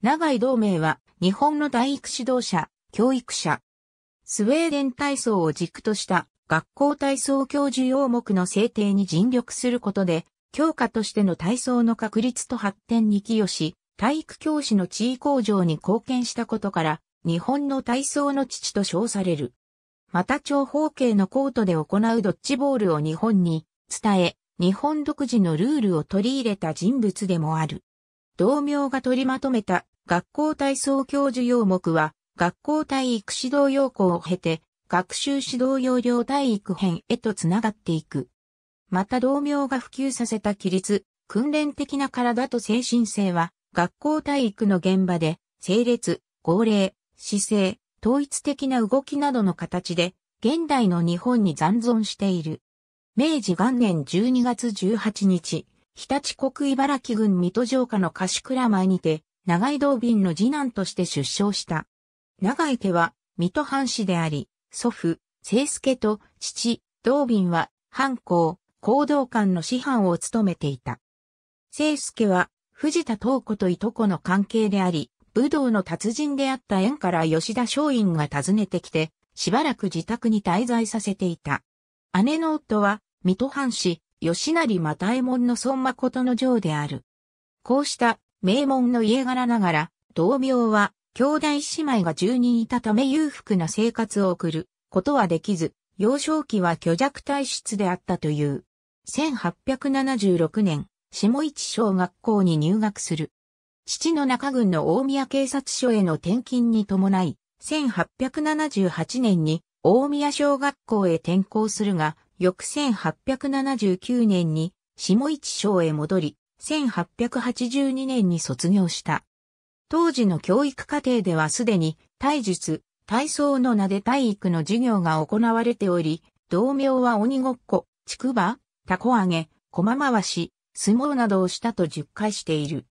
長井同盟は日本の体育指導者、教育者。スウェーデン体操を軸とした学校体操教授要目の制定に尽力することで、教科としての体操の確立と発展に寄与し、体育教師の地位向上に貢献したことから、日本の体操の父と称される。また長方形のコートで行うドッジボールを日本に伝え、日本独自のルールを取り入れた人物でもある。同名が取りまとめた学校体操教授要目は、学校体育指導要項を経て、学習指導要領体育編へとつながっていく。また同名が普及させた規律、訓練的な体と精神性は、学校体育の現場で、整列、号令、姿勢、統一的な動きなどの形で、現代の日本に残存している。明治元年12月18日、日立国茨城郡水戸城下の菓子倉前にて、長井道敏の次男として出生した。長井家は、水戸藩士であり、祖父、清介と父、道敏は、藩校、行動館の師範を務めていた。清介は、藤田東子といとこの関係であり、武道の達人であった縁から吉田松陰が訪ねてきて、しばらく自宅に滞在させていた。姉の夫は、水戸藩士、吉成又右衛門の孫誠の城である。こうした名門の家柄ながら、同名は、兄弟姉妹が10人いたため裕福な生活を送ることはできず、幼少期は虚弱体質であったという。1876年、下市小学校に入学する。父の中郡の大宮警察署への転勤に伴い、1878年に大宮小学校へ転校するが、翌1879年に下市小へ戻り、1882年に卒業した。当時の教育課程ではすでに、体術、体操の名で体育の授業が行われており、同名は鬼ごっこ、竹馬、たこ揚げ、駒回し、相撲などをしたと10回している。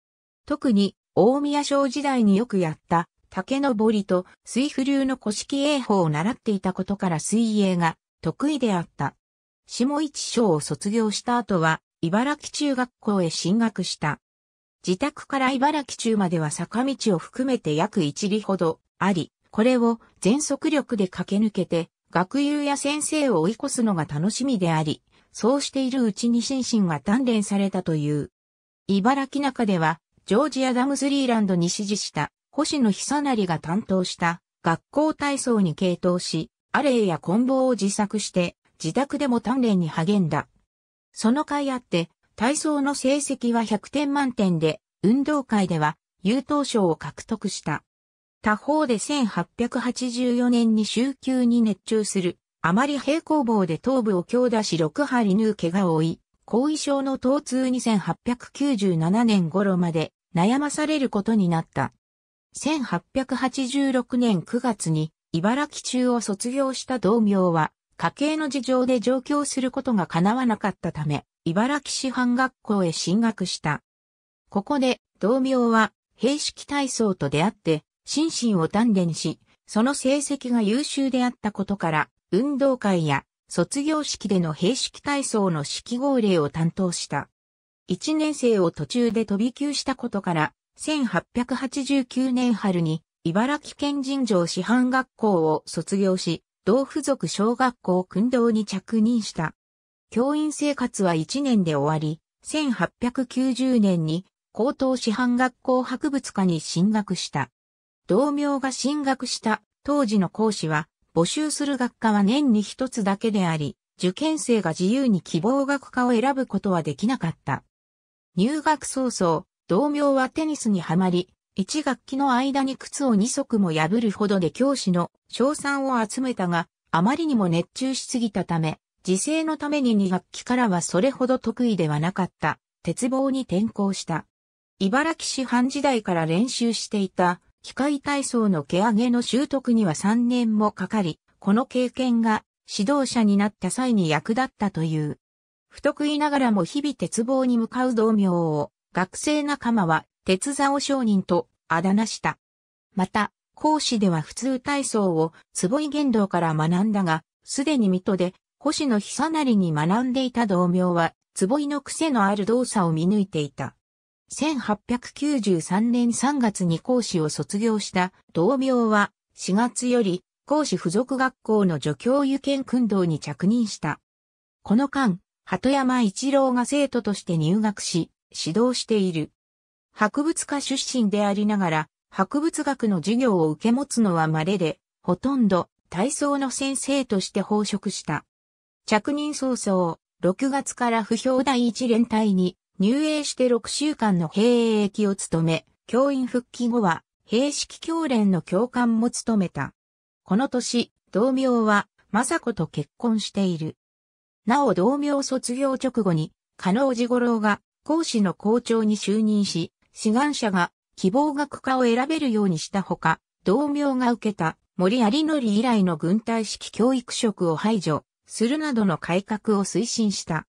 特に、大宮省時代によくやった、竹ぼりと水浮流の古式泳法を習っていたことから水泳が得意であった。下市章を卒業した後は、茨城中学校へ進学した。自宅から茨城中までは坂道を含めて約1里ほどあり、これを全速力で駆け抜けて、学友や先生を追い越すのが楽しみであり、そうしているうちに心身が鍛錬されたという。茨城中では、ジョージ・アダムズ・リーランドに指示した星野久成が担当した学校体操に傾倒し、アレイや棍棒を自作して自宅でも鍛錬に励んだ。その甲斐あって、体操の成績は100点満点で、運動会では優等賞を獲得した。他方で1884年に週休に熱中する、あまり平行棒で頭部を強打し6針縫う怪我を負い、後遺症の疼痛2897年頃まで悩まされることになった。1886年9月に茨城中を卒業した同名は家計の事情で上京することが叶わなかったため、茨城市藩学校へ進学した。ここで、同名は、兵式体操と出会って、心身を鍛錬し、その成績が優秀であったことから、運動会や卒業式での兵式体操の式号令を担当した。一年生を途中で飛び級したことから、1889年春に茨城県人城師範学校を卒業し、同付属小学校訓導に着任した。教員生活は1年で終わり、1890年に高等師範学校博物科に進学した。同名が進学した当時の講師は、募集する学科は年に一つだけであり、受験生が自由に希望学科を選ぶことはできなかった。入学早々、同名はテニスにはまり、一学期の間に靴を二足も破るほどで教師の賞賛を集めたが、あまりにも熱中しすぎたため、自制のために二学期からはそれほど得意ではなかった、鉄棒に転向した。茨城市藩時代から練習していた、機械体操の毛上げの習得には3年もかかり、この経験が指導者になった際に役立ったという。不得意ながらも日々鉄棒に向かう同僚を学生仲間は鉄座を商人とあだ名した。また、講師では普通体操を坪井玄道から学んだが、すでに水戸で星野久成に学んでいた同名は、坪井の癖のある動作を見抜いていた。1893年3月に講師を卒業した同名は、4月より講師附属学校の助教湯見訓導に着任した。この間、鳩山一郎が生徒として入学し、指導している。博物科出身でありながら、博物学の授業を受け持つのは稀で、ほとんど体操の先生として奉職した。着任早々、6月から不評第一連隊に入営して6週間の兵役を務め、教員復帰後は兵式教練の教官も務めた。この年、同名は雅子と結婚している。なお同名卒業直後に、加納治五郎が講師の校長に就任し、志願者が希望学科を選べるようにしたほか、同名が受けた森有則以来の軍隊式教育職を排除するなどの改革を推進した。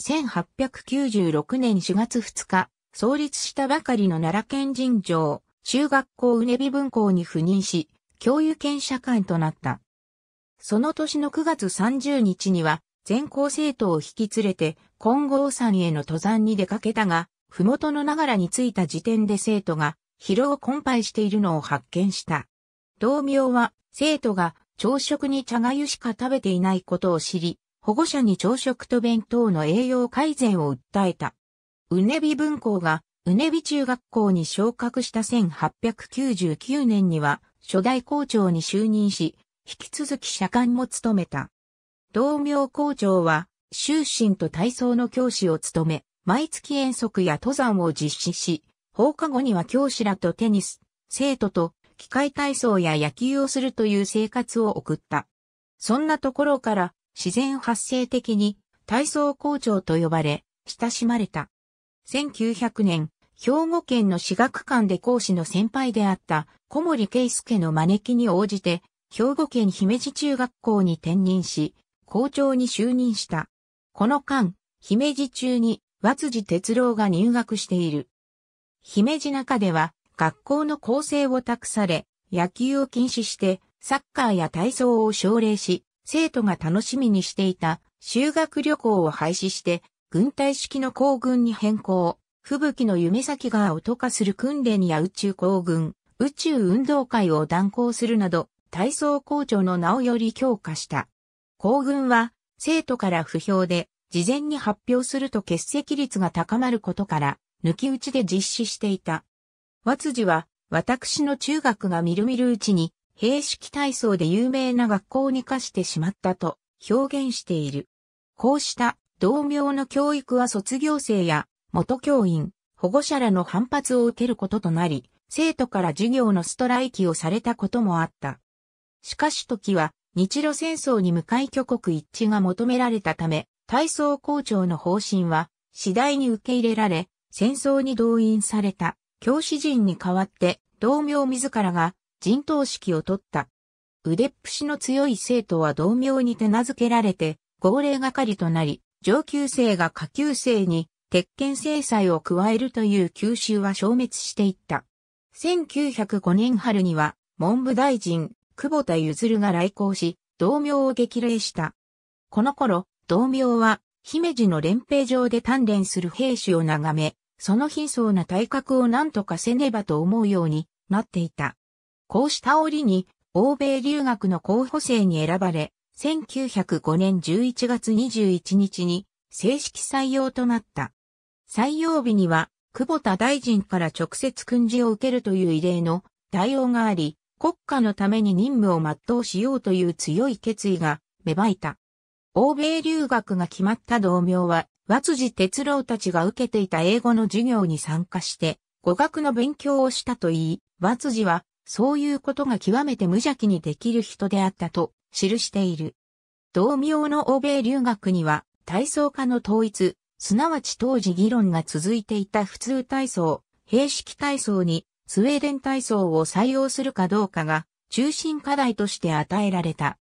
1896年4月2日、創立したばかりの奈良県人常、中学校うねび分校に赴任し、教諭兼社官となった。その年の9月30日には、全校生徒を引き連れて、金剛山への登山に出かけたが、麓の長良に着いた時点で生徒が疲労困憊しているのを発見した。同名は生徒が朝食に茶粥しか食べていないことを知り、保護者に朝食と弁当の栄養改善を訴えた。うねび文校がうねび中学校に昇格した1899年には初代校長に就任し、引き続き社官も務めた。同名校長は、修身と体操の教師を務め、毎月遠足や登山を実施し、放課後には教師らとテニス、生徒と機械体操や野球をするという生活を送った。そんなところから自然発生的に体操校長と呼ばれ、親しまれた。1900年、兵庫県の私学館で講師の先輩であった小森圭介の招きに応じて、兵庫県姫路中学校に転任し、校長に就任した。この間、姫路中に和地哲郎が入学している。姫路中では学校の構成を託され、野球を禁止して、サッカーや体操を奨励し、生徒が楽しみにしていた修学旅行を廃止して、軍隊式の行軍に変更、吹雪の夢先が音化する訓練や宇宙行軍、宇宙運動会を断行するなど、体操校長の名をより強化した。行軍は、生徒から不評で、事前に発表すると欠席率が高まることから、抜き打ちで実施していた。和辻は、私の中学がみるみるうちに、兵式体操で有名な学校に課してしまったと表現している。こうした同名の教育は卒業生や元教員、保護者らの反発を受けることとなり、生徒から授業のストライキをされたこともあった。しかし時は日露戦争に向かい挙国一致が求められたため、体操校長の方針は次第に受け入れられ、戦争に動員された教師陣に代わって同名自らが陣頭指揮を取った。腕っぷしの強い生徒は同名に手なずけられて号令係となり、上級生が下級生に鉄拳制裁を加えるという吸収は消滅していった。1905年春には文部大臣、久保田譲が来校し、同名を激励した。この頃、同名は、姫路の連兵場で鍛錬する兵士を眺め、その貧相な体格を何とかせねばと思うようになっていた。こうした折に、欧米留学の候補生に選ばれ、1905年11月21日に正式採用となった。採用日には、久保田大臣から直接訓示を受けるという異例の対応があり、国家のために任務を全うしようという強い決意が芽生えた。欧米留学が決まった同僚は、和辻哲郎たちが受けていた英語の授業に参加して、語学の勉強をしたと言い、和辻は、そういうことが極めて無邪気にできる人であったと、記している。同名の欧米留学には、体操家の統一、すなわち当時議論が続いていた普通体操、平式体操に、スウェーデン体操を採用するかどうかが、中心課題として与えられた。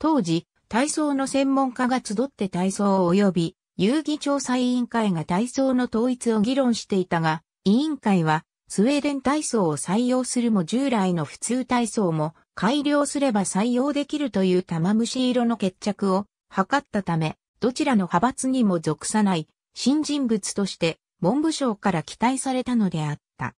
当時、体操の専門家が集って体操及び遊戯調査委員会が体操の統一を議論していたが、委員会はスウェーデン体操を採用するも従来の普通体操も改良すれば採用できるという玉虫色の決着を図ったため、どちらの派閥にも属さない新人物として文部省から期待されたのであった。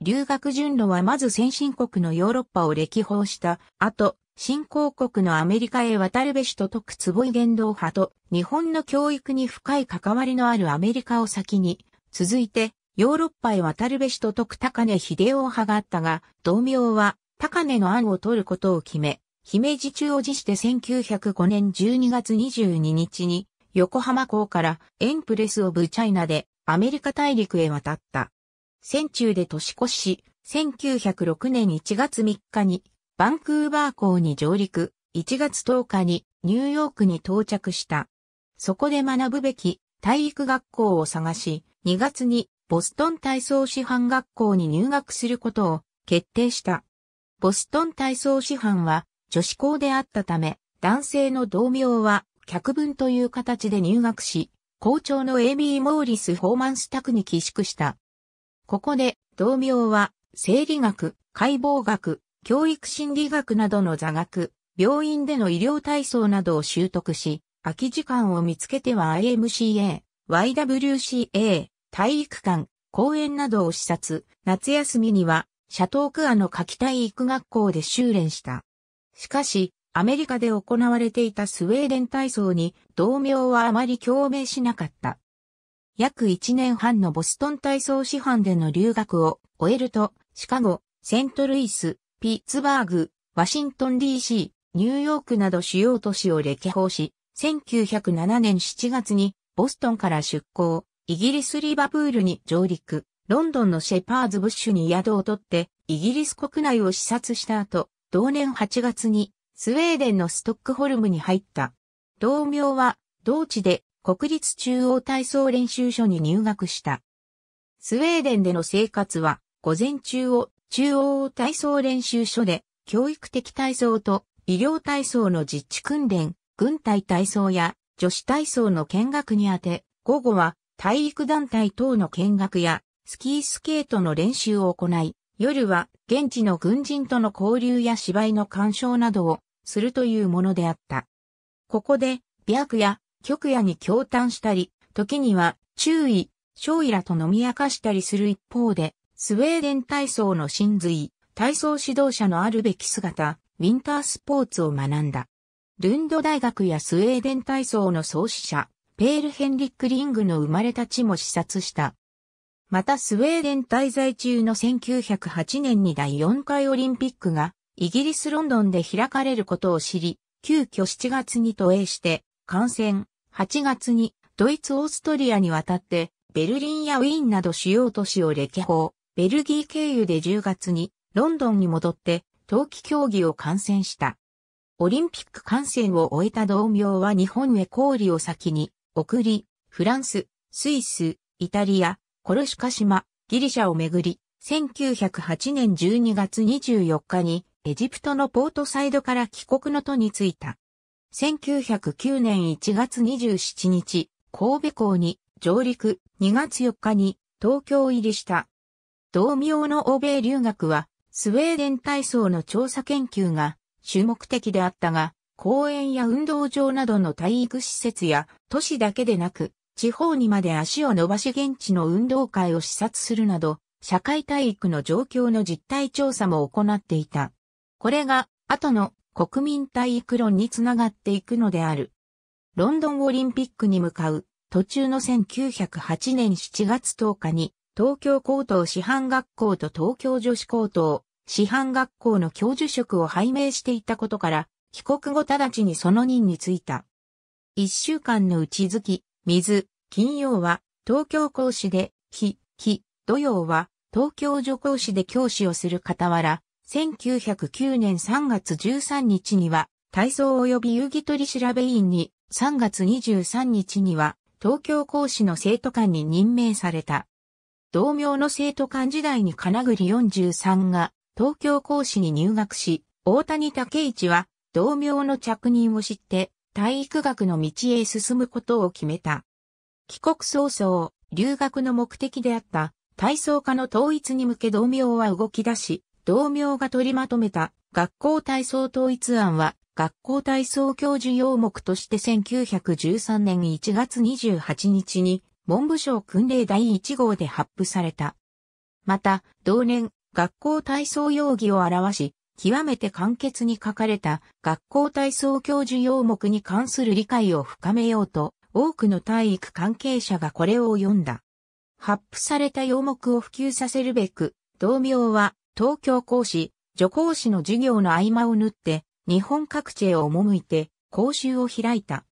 留学順路はまず先進国のヨーロッパを歴訪した後、新興国のアメリカへ渡るべしと説く坪井言動派と、日本の教育に深い関わりのあるアメリカを先に、続いて、ヨーロッパへ渡るべしと説く高根秀夫派があったが、同名は、高根の案を取ることを決め、姫路中を辞して1905年12月22日に、横浜港からエンプレスオブチャイナでアメリカ大陸へ渡った。戦中で年越し、1906年1月3日にバンクーバー港に上陸、1月10日にニューヨークに到着した。そこで学ぶべき体育学校を探し、2月にボストン体操師範学校に入学することを決定した。ボストン体操師範は女子校であったため、男性の同名は客分という形で入学し、校長のエイミー・モーリス・ホーマンスタクに寄宿した。ここで同名は生理学、解剖学、教育心理学などの座学、病院での医療体操などを習得し、空き時間を見つけては IMCA、YWCA、体育館、公園などを視察、夏休みには、シャトークアの夏季体育学校で修練した。しかし、アメリカで行われていたスウェーデン体操に同名はあまり共鳴しなかった。約1年半のボストン体操師範での留学を終えると、シカゴ、セントルイス、ピッツバーグ、ワシントン DC、ニューヨークなど主要都市を歴訪し、1907年7月にボストンから出港、イギリスリバプールに上陸、ロンドンのシェパーズブッシュに宿を取って、イギリス国内を視察した後、同年8月にスウェーデンのストックホルムに入った。同名は、同地で国立中央体操練習所に入学した。スウェーデンでの生活は、午前中を中央体操練習所で、教育的体操と医療体操の実地訓練、軍隊体操や女子体操の見学にあて、午後は体育団体等の見学やスキースケートの練習を行い、夜は現地の軍人との交流や芝居の鑑賞などをするというものであった。ここで、白夜、極夜に共嘆したり、時には、注意、少尉らと飲み明かしたりする一方で、スウェーデン体操の真髄、体操指導者のあるべき姿、ウィンタースポーツを学んだ。ルンド大学やスウェーデン体操の創始者、ペール・ヘンリック・リングの生まれた地も視察した。またスウェーデン滞在中の1908年に第4回オリンピックがイギリス・ロンドンで開かれることを知り、急遽7月に投影して、感染、8月にドイツ・オーストリアに渡って、ベルリンやウィーンなど主要都市を歴訪。ベルギー経由で10月にロンドンに戻って冬季競技を観戦した。オリンピック観戦を終えた同僚は日本へ氷を先に送り、フランス、スイス、イタリア、コルシカ島、ギリシャをめぐり、1908年12月24日にエジプトのポートサイドから帰国の途に着いた。1909年1月27日、神戸港に上陸2月4日に東京入りした同名の欧米留学は、スウェーデン体操の調査研究が主目的であったが、公園や運動場などの体育施設や都市だけでなく、地方にまで足を伸ばし現地の運動会を視察するなど、社会体育の状況の実態調査も行っていた。これが後の国民体育論につながっていくのである。ロンドンオリンピックに向かう途中の1908年7月10日に東京高等師範学校と東京女子高等師範学校の教授職を拝命していたことから、帰国後直ちにその任に就いた。一週間のうち月、水、金曜は東京講師で、日、日、土曜は東京女講師で教師をする傍ら、1909年3月13日には体操及び遊戯取調べ委員に、3月23日には東京講師の生徒間に任命された。同名の生徒館時代に金栗43が東京講師に入学し、大谷武一は同名の着任を知って体育学の道へ進むことを決めた。帰国早々、留学の目的であった体操科の統一に向け同名は動き出し、同名が取りまとめた学校体操統一案は学校体操教授要目として1913年1月28日に文部省訓令第1号で発布された。また、同年、学校体操用義を表し、極めて簡潔に書かれた学校体操教授要目に関する理解を深めようと、多くの体育関係者がこれを読んだ。発布された要目を普及させるべく、同名は東京講師、助講師の授業の合間を縫って、日本各地へ赴いて講習を開いた。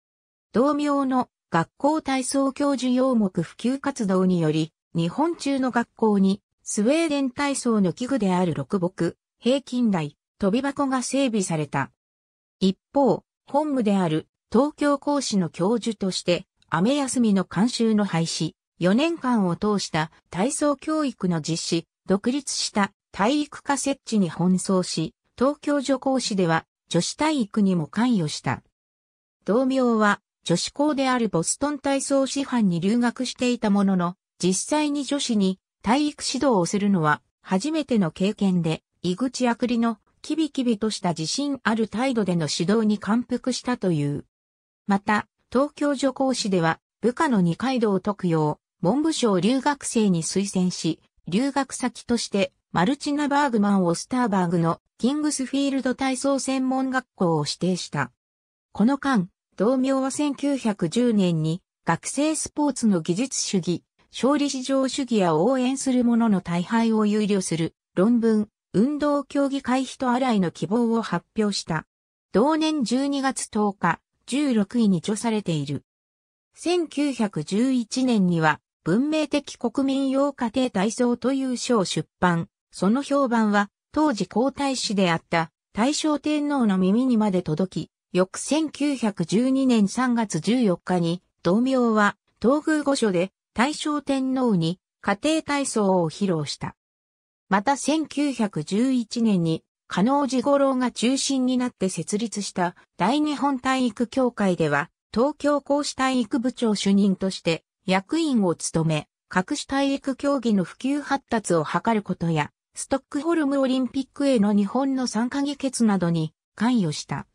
同名の学校体操教授用目普及活動により、日本中の学校に、スウェーデン体操の器具である六木、平均台、飛び箱が整備された。一方、本部である東京講師の教授として、雨休みの監修の廃止、4年間を通した体操教育の実施、独立した体育科設置に奔走し、東京女講師では女子体育にも関与した。同名は女子校であるボストン体操師範に留学していたものの、実際に女子に体育指導をするのは初めての経験で、井口あくりのキビキビとした自信ある態度での指導に感服したという。また、東京女工市では部下の二階堂特養、文部省留学生に推薦し、留学先としてマルチナ・バーグマン・をスターバーグのキングスフィールド体操専門学校を指定した。この間、同名は1910年に学生スポーツの技術主義、勝利至上主義や応援する者の大敗を憂慮する論文、運動競技会費と洗いの希望を発表した。同年12月10日、16位に著されている。1911年には文明的国民用家庭体操という書を出版。その評判は当時皇太子であった大正天皇の耳にまで届き、翌1912年3月14日に、同名は東宮御所で大正天皇に家庭体操を披露した。また1911年に、加納寺五郎が中心になって設立した大日本体育協会では、東京講師体育部長主任として役員を務め、各種体育競技の普及発達を図ることや、ストックホルムオリンピックへの日本の参加議決などに関与した。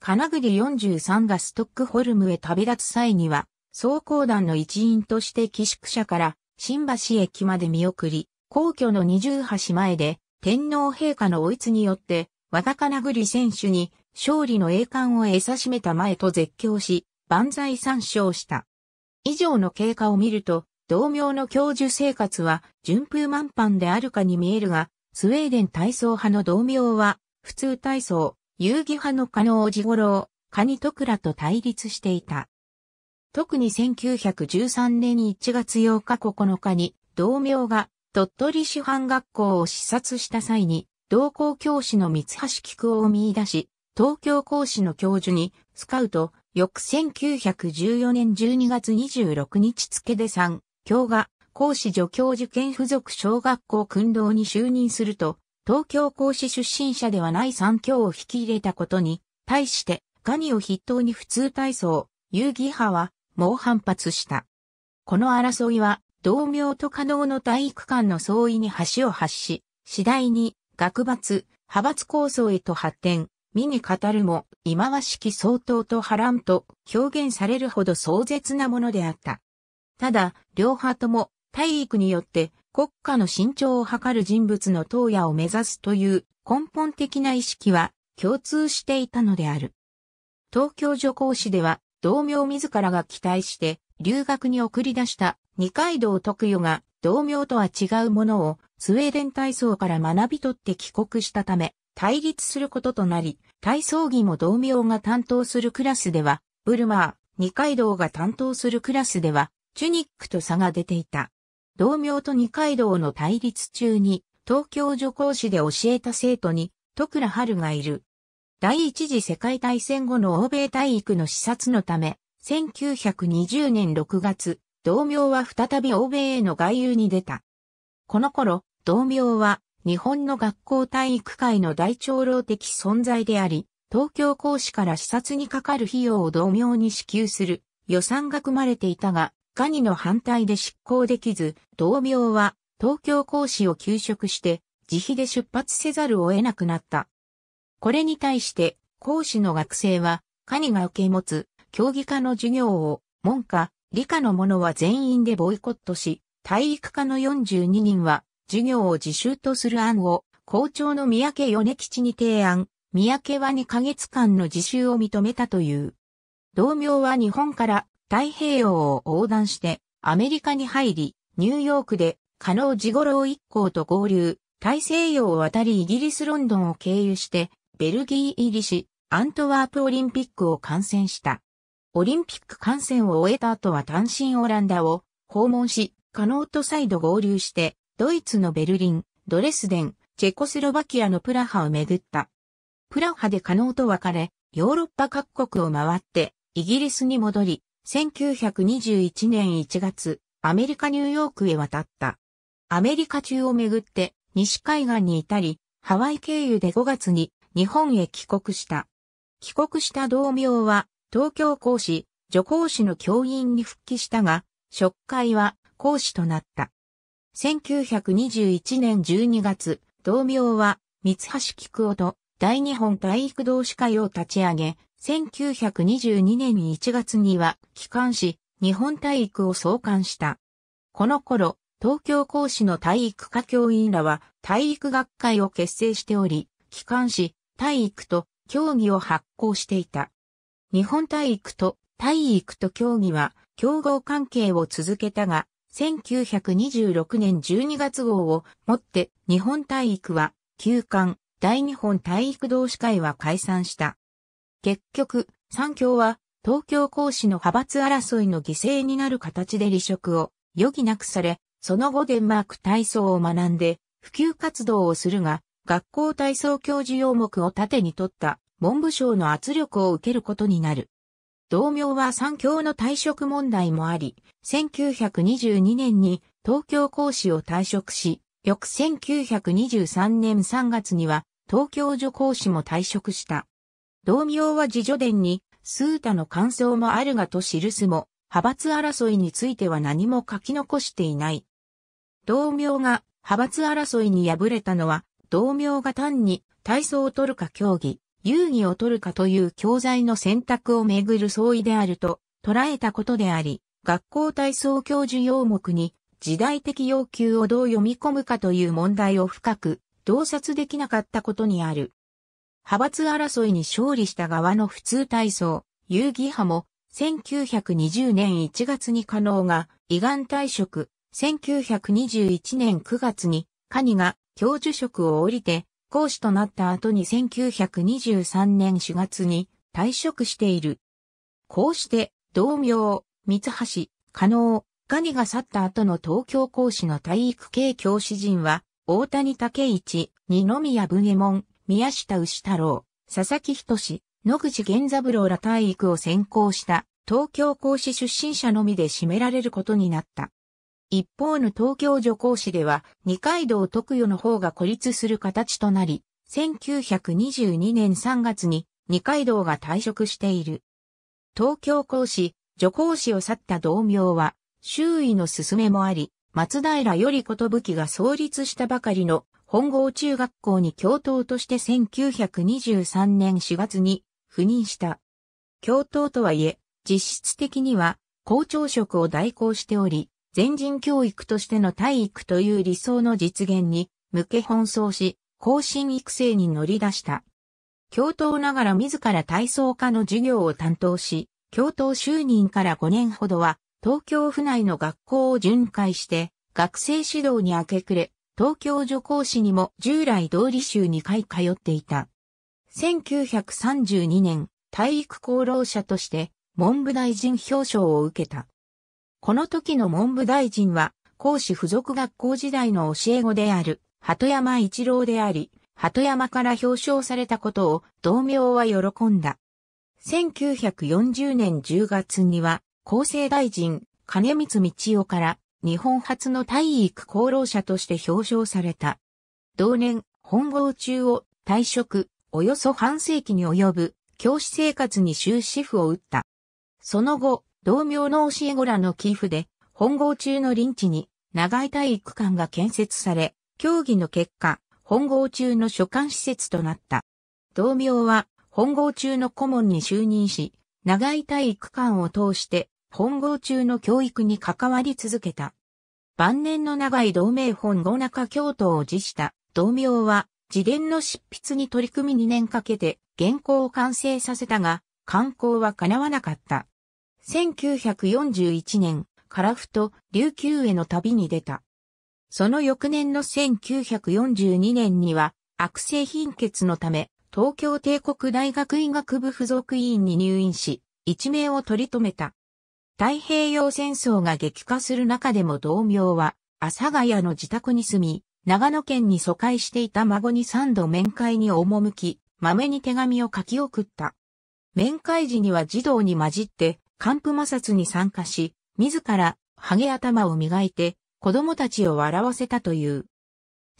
金栗43がストックホルムへ旅立つ際には、総工団の一員として寄宿舎から新橋駅まで見送り、皇居の二重橋前で天皇陛下のおいつによって和田金栗選手に勝利の栄冠を得さしめた前と絶叫し、万歳参照した。以上の経過を見ると、同名の教授生活は順風満帆であるかに見えるが、スウェーデン体操派の同名は普通体操、遊戯派の加納治五郎、カニトクラと対立していた。特に1913年1月8日9日に、同名が鳥取師範学校を視察した際に、同校教師の三橋菊を見出し、東京講師の教授にスカウト、翌1914年12月26日付で3、教が講師助教受験付属小学校訓導に就任すると、東京講師出身者ではない三教を引き入れたことに、対して、ガニを筆頭に普通体操、遊戯派は、猛反発した。この争いは、同名と可能の体育館の相違に橋を発し、次第に、学閥、派閥構想へと発展、見に語るも、忌まわしき相当と波乱と表現されるほど壮絶なものであった。ただ、両派とも体育によって国家の身長を図る人物の東野を目指すという根本的な意識は共通していたのである。東京女工誌では、同名自らが期待して留学に送り出した二階堂徳代が同名とは違うものをスウェーデン体操から学び取って帰国したため対立することとなり、体操着も同名が担当するクラスでは、ブルマー、二階堂が担当するクラスでは、チュニックと差が出ていた。同名と二階堂の対立中に、東京女講師で教えた生徒に、徳良春がいる。第一次世界大戦後の欧米体育の視察のため、1920年6月、同名は再び欧米への外遊に出た。この頃、同名は日本の学校体育会の大長老的存在であり、東京講師から視察にかかる費用を同名に支給する予算が組まれていたが、カニの反対で執行できず、同病は東京講師を休職して、自費で出発せざるを得なくなった。これに対して、講師の学生は、カニが受け持つ、競技科の授業を、文科、理科の者は全員でボイコットし、体育科の42人は、授業を自習とする案を、校長の三宅米吉に提案、三宅は2ヶ月間の自習を認めたという。同名は日本から太平洋を横断してアメリカに入り、ニューヨークでカノージゴロー一行と合流、大西洋を渡りイギリスロンドンを経由して、ベルギー入りし、アントワープオリンピックを観戦した。オリンピック観戦を終えた後は単身オランダを訪問し、カノーと再度合流して、ドイツのベルリン、ドレスデン、チェコスロバキアのプラハを巡った。プラハでカノーと別れ、ヨーロッパ各国を回って、イギリスに戻り、1921年1月、アメリカニューヨークへ渡った。アメリカ中をめぐって西海岸に至り、ハワイ経由で5月に日本へ帰国した。帰国した同僚は東京講師、女講師の教員に復帰したが、職会は講師となった。1921年12月、同僚は三橋菊夫と大日本体育同士会を立ち上げ、1922年1月には機関誌日本体育を創刊した。この頃、東京講師の体育科教員らは体育学会を結成しており、機関誌体育と競技を発行していた。日本体育と体育と競技は競合関係を続けたが、1926年12月号をもって日本体育は休館、大日本体育同士会は解散した。結局、三教は東京講師の派閥争いの犠牲になる形で離職を余儀なくされ、その後デンマーク体操を学んで普及活動をするが、学校体操教授要目を盾に取った文部省の圧力を受けることになる。同名は三教の退職問題もあり、1922年に東京講師を退職し、翌1923年3月には東京女講師も退職した。同名は自助伝に、スータの感想もあるがと記すも、派閥争いについては何も書き残していない。同名が派閥争いに敗れたのは、同名が単に体操を取るか競技、遊戯を取るかという教材の選択をめぐる相違であると捉えたことであり、学校体操教授要目に時代的要求をどう読み込むかという問題を深く洞察できなかったことにある。派閥争いに勝利した側の普通体操、遊戯派も、1920年1月に加納が、胃がん退職、1921年9月に、カニが教授職を降りて、講師となった後に1923年4月に退職している。こうして、同名、三橋、加納、ガニが去った後の東京講師の体育系教師陣は、大谷武一、二宮文右衛門、宮下牛太郎、佐々木仁野口源三郎ら体育を専攻した東京講師出身者のみで占められることになった。一方の東京女講師では二階堂特与の方が孤立する形となり、1922年3月に二階堂が退職している。東京講師、女講師を去った同名は、周囲の勧めもあり、松平よりことぶきが創立したばかりの本郷中学校に教頭として1923年4月に赴任した。教頭とはいえ、実質的には校長職を代行しており、全人教育としての体育という理想の実現に向け奔走し、後進育成に乗り出した。教頭ながら自ら体操科の授業を担当し、教頭就任から5年ほどは、東京府内の学校を巡回して、学生指導に明け暮れ、東京女工市にも従来通り州2回通っていた。1932年、体育功労者として文部大臣表彰を受けた。この時の文部大臣は、講師附属学校時代の教え子である、鳩山一郎であり、鳩山から表彰されたことを同僚は喜んだ。1940年10月には、厚生大臣、金光道夫から日本初の体育功労者として表彰された。同年、本郷中を退職、およそ半世紀に及ぶ教師生活に終止符を打った。その後、同名の教え子らの寄付で、本郷中の臨地に長井体育館が建設され、競技の結果、本郷中の所管施設となった。同名は本郷中の顧問に就任し、長井体育館を通して本郷中の教育に関わり続けた。晩年の長い同盟本郷中京都を辞した同名は自伝の執筆に取り組み2年かけて原稿を完成させたが、刊行は叶わなかった。1941年、カラフト、琉球への旅に出た。その翌年の1942年には、悪性貧血のため、東京帝国大学医学部附属医院に入院し、一命を取り留めた。太平洋戦争が激化する中でも同名は、阿佐ヶ谷の自宅に住み、長野県に疎開していた孫に3度面会に赴き、豆に手紙を書き送った。面会時には児童に混じって、寒部摩擦に参加し、自ら、ハゲ頭を磨いて、子供たちを笑わせたという。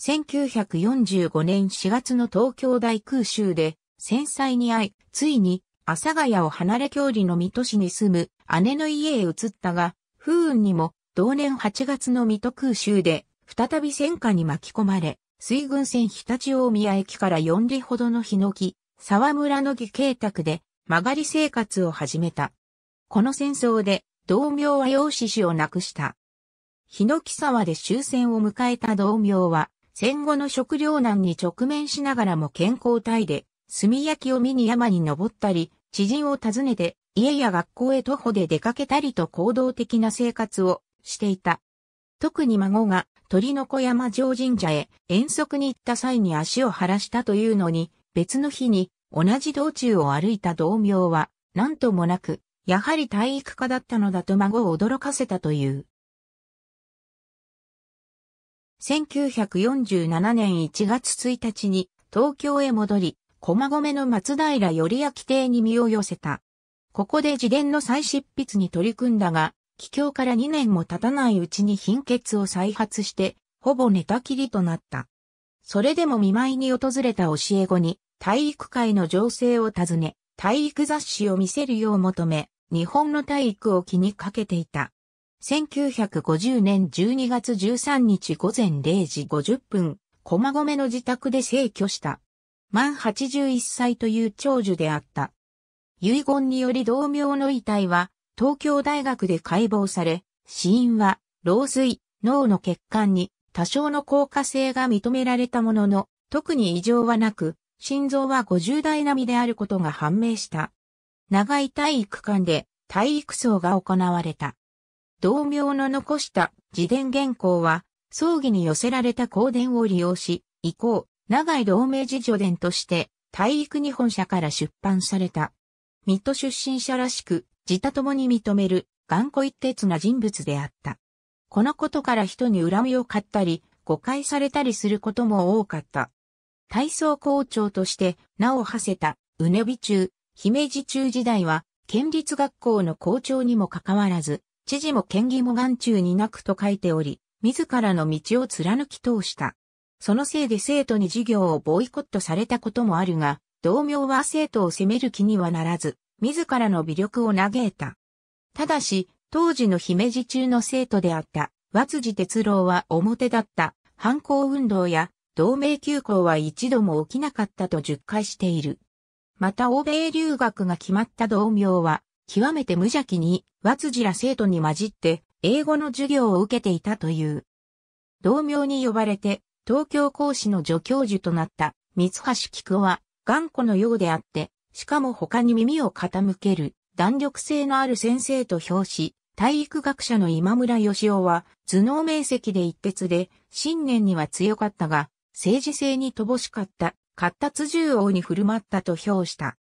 1945年4月の東京大空襲で、戦災に遭い、ついに、阿佐ヶ谷を離れ郷里の水戸市に住む姉の家へ移ったが、不運にも同年8月の水戸空襲で再び戦火に巻き込まれ、水軍船日立大宮駅から4里ほどの日野木、沢村の義慶宅で曲がり生活を始めた。この戦争で同名は養子氏を亡くした。日野木沢で終戦を迎えた同名は、戦後の食糧難に直面しながらも健康体で、炭焼きを見に山に登ったり、知人を訪ねて家や学校へ徒歩で出かけたりと行動的な生活をしていた。特に孫が鳥の子山城神社へ遠足に行った際に足を晴らしたというのに、別の日に同じ道中を歩いた同名は何ともなく、やはり体育科だったのだと孫を驚かせたという。1947年1月1日に東京へ戻り、駒込の松平頼明邸に身を寄せた。ここで自伝の再執筆に取り組んだが、帰郷から2年も経たないうちに貧血を再発して、ほぼ寝たきりとなった。それでも見舞いに訪れた教え子に、体育会の情勢を尋ね、体育雑誌を見せるよう求め、日本の体育を気にかけていた。1950年12月13日午前0時50分、駒込の自宅で逝去した。満81歳という長寿であった。遺言により同名の遺体は、東京大学で解剖され、死因は、老衰、脳の血管に多少の効果性が認められたものの、特に異常はなく、心臓は50代並みであることが判明した。長い体育館で体育葬が行われた。同名の残した自伝原稿は、葬儀に寄せられた公伝を利用し、以降、長い同名自助伝として、体育日本社から出版された。水戸出身者らしく、自他共に認める、頑固一徹な人物であった。このことから人に恨みを買ったり、誤解されたりすることも多かった。体操校長として名を馳せた、うねび中、姫路中時代は、県立学校の校長にもかかわらず、知事も県議も眼中になくと書いており、自らの道を貫き通した。そのせいで生徒に授業をボイコットされたこともあるが、同名は生徒を責める気にはならず、自らの微力を嘆いた。ただし、当時の姫路中の生徒であった、和辻哲郎は表だった、反抗運動や、同盟休校は一度も起きなかったと述回している。また欧米留学が決まった同名は、極めて無邪気に、和辻ら生徒に混じって、英語の授業を受けていたという。同名に呼ばれて、東京講師の助教授となった、三橋菊子は、頑固のようであって、しかも他に耳を傾ける弾力性のある先生と評し、体育学者の今村義夫は頭脳面積で一徹で、信念には強かったが、政治性に乏しかった、活達重王に振る舞ったと評した。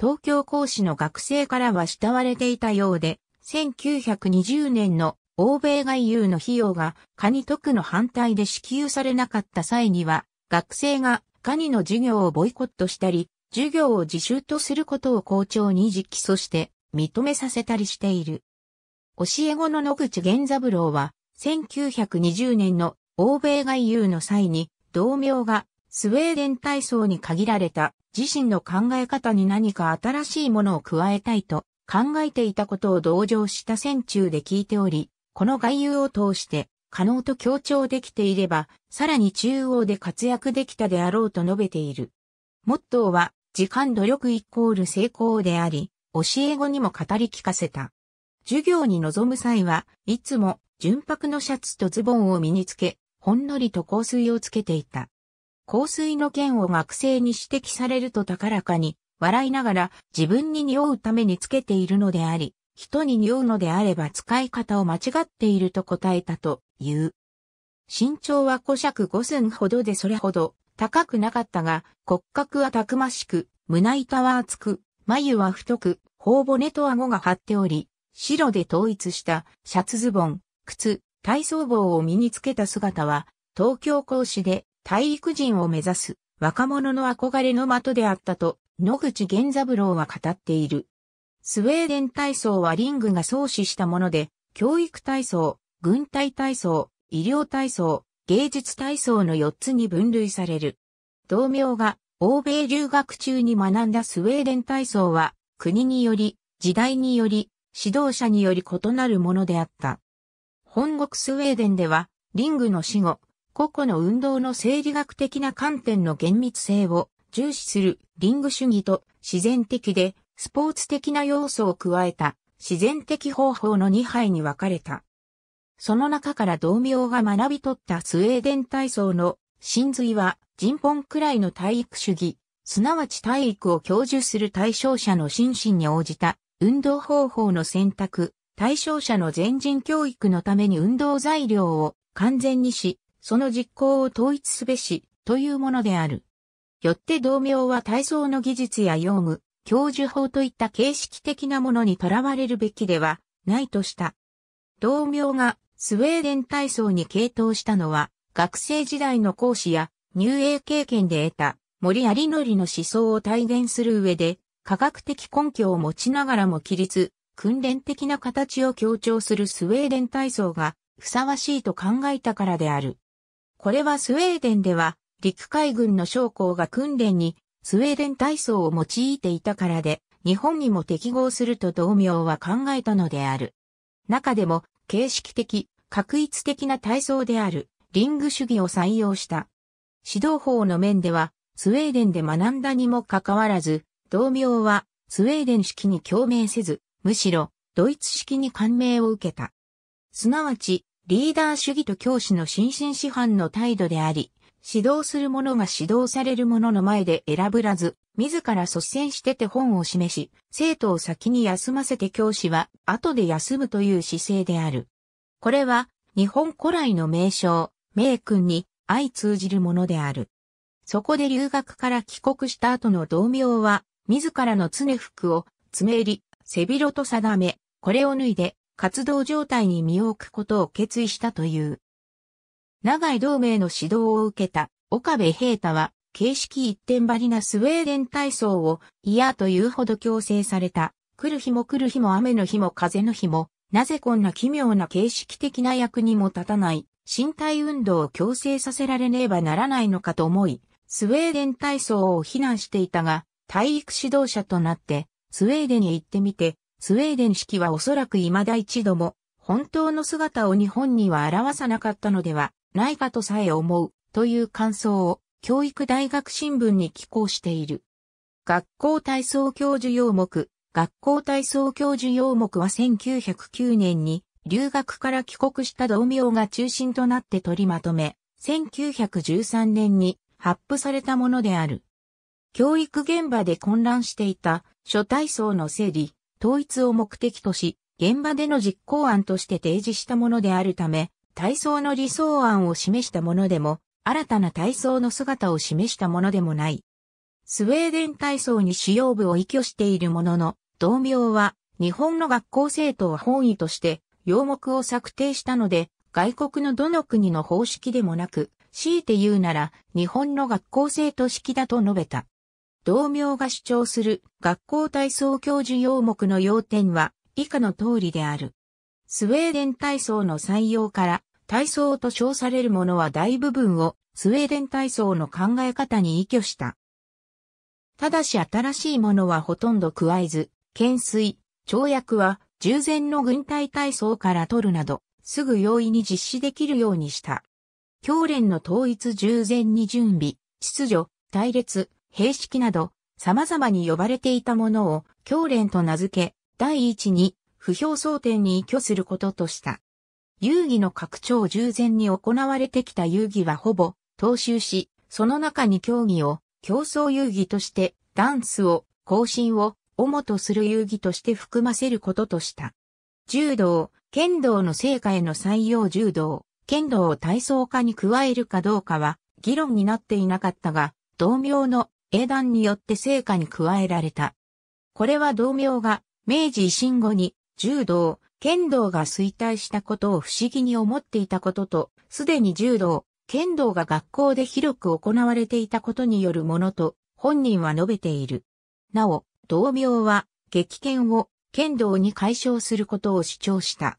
東京講師の学生からは慕われていたようで、1920年の欧米外遊の費用がカニ特の反対で支給されなかった際には、学生がカニの授業をボイコットしたり、授業を自習とすることを校長に実起訴して認めさせたりしている。教え子の野口源三郎は、1920年の欧米外遊の際に、同僚がスウェーデン体操に限られた自身の考え方に何か新しいものを加えたいと考えていたことを同情した戦中で聞いており、この外遊を通して可能と強調できていれば、さらに中央で活躍できたであろうと述べている。モットーは、時間努力イコール成功であり、教え子にも語り聞かせた。授業に臨む際はいつも純白のシャツとズボンを身につけ、ほんのりと香水をつけていた。香水の件を学生に指摘されると高らかに、笑いながら自分に匂うためにつけているのであり、人に匂うのであれば使い方を間違っていると答えたと言う。身長は古尺五寸ほどでそれほど高くなかったが、骨格はたくましく、胸板は厚く、眉は太く、頬骨と顎が張っており、白で統一したシャツズボン、靴、体操帽を身につけた姿は、東京講師で体育人を目指す若者の憧れの的であったと、野口源三郎は語っている。スウェーデン体操はリングが創始したもので、教育体操、軍隊体操、医療体操、芸術体操の4つに分類される。同名が欧米留学中に学んだスウェーデン体操は国により、時代により、指導者により異なるものであった。本国スウェーデンでは、リングの死後、個々の運動の生理学的な観点の厳密性を重視するリング主義と自然的でスポーツ的な要素を加えた自然的方法の2杯に分かれた。その中から同名が学び取ったスウェーデン体操の真髄は人本くらいの体育主義、すなわち体育を享受する対象者の心身に応じた運動方法の選択、対象者の全人教育のために運動材料を完全にし、その実行を統一すべし、というものである。よって同名は体操の技術や用務、教授法といった形式的なものにとらわれるべきではないとした。同名がスウェーデン体操に傾倒したのは、学生時代の講師や入営経験で得た森有則の思想を体現する上で、科学的根拠を持ちながらも規律、訓練的な形を強調するスウェーデン体操がふさわしいと考えたからである。これはスウェーデンでは陸海軍の将校が訓練にスウェーデン体操を用いていたからで、日本にも適合すると同名は考えたのである。中でも形式的、確一的な体操である、リング主義を採用した。指導法の面では、スウェーデンで学んだにもかかわらず、同名は、スウェーデン式に共鳴せず、むしろ、ドイツ式に感銘を受けた。すなわち、リーダー主義と教師の心身師範の態度であり、指導する者が指導される者の前で選ぶらず、自ら率先してて本を示し、生徒を先に休ませて教師は後で休むという姿勢である。これは日本古来の名称、名君に相通じるものである。そこで留学から帰国した後の同僚は、自らの常服を、爪襟、背広と定め、これを脱いで、活動状態に身を置くことを決意したという。長井同盟の指導を受けた岡部平太は、形式一点張りなスウェーデン体操を嫌というほど強制された。来る日も来る日も雨の日も風の日も、なぜこんな奇妙な形式的な役にも立たない、身体運動を強制させられねばならないのかと思い、スウェーデン体操を非難していたが、体育指導者となって、スウェーデンへ行ってみて、スウェーデン式はおそらく未だ一度も、本当の姿を日本には表さなかったのではないかとさえ思うという感想を教育大学新聞に寄稿している。学校体操教授要目、学校体操教授要目は1909年に留学から帰国した同名が中心となって取りまとめ、1913年に発布されたものである。教育現場で混乱していた諸体操の整理、統一を目的とし、現場での実行案として提示したものであるため、体操の理想案を示したものでも、新たな体操の姿を示したものでもない。スウェーデン体操に主要部を依拠しているものの、同名は日本の学校生徒は本意として要目を策定したので、外国のどの国の方式でもなく、強いて言うなら日本の学校生徒式だと述べた。同名が主張する学校体操教授用目の要点は以下の通りである。スウェーデン体操の採用から体操と称されるものは大部分をスウェーデン体操の考え方に依拠した。ただし新しいものはほとんど加えず、懸垂、跳躍は従前の軍隊体操から取るなど、すぐ容易に実施できるようにした。教練の統一従前に準備、秩序、隊列、兵式など、様々に呼ばれていたものを教練と名付け、第一に、不評争点に依拠することとした。遊戯の拡張従前に行われてきた遊戯はほぼ踏襲し、その中に競技を競争遊戯として、ダンスを、更新を、主とする遊戯として含ませることとした。柔道、剣道の成果への採用柔道、剣道を体操化に加えるかどうかは議論になっていなかったが、同名の英断によって成果に加えられた。これは同名が明治維新後に柔道、剣道が衰退したことを不思議に思っていたことと、すでに柔道、剣道が学校で広く行われていたことによるものと本人は述べている。なお、同名は激剣を剣道に解消することを主張した。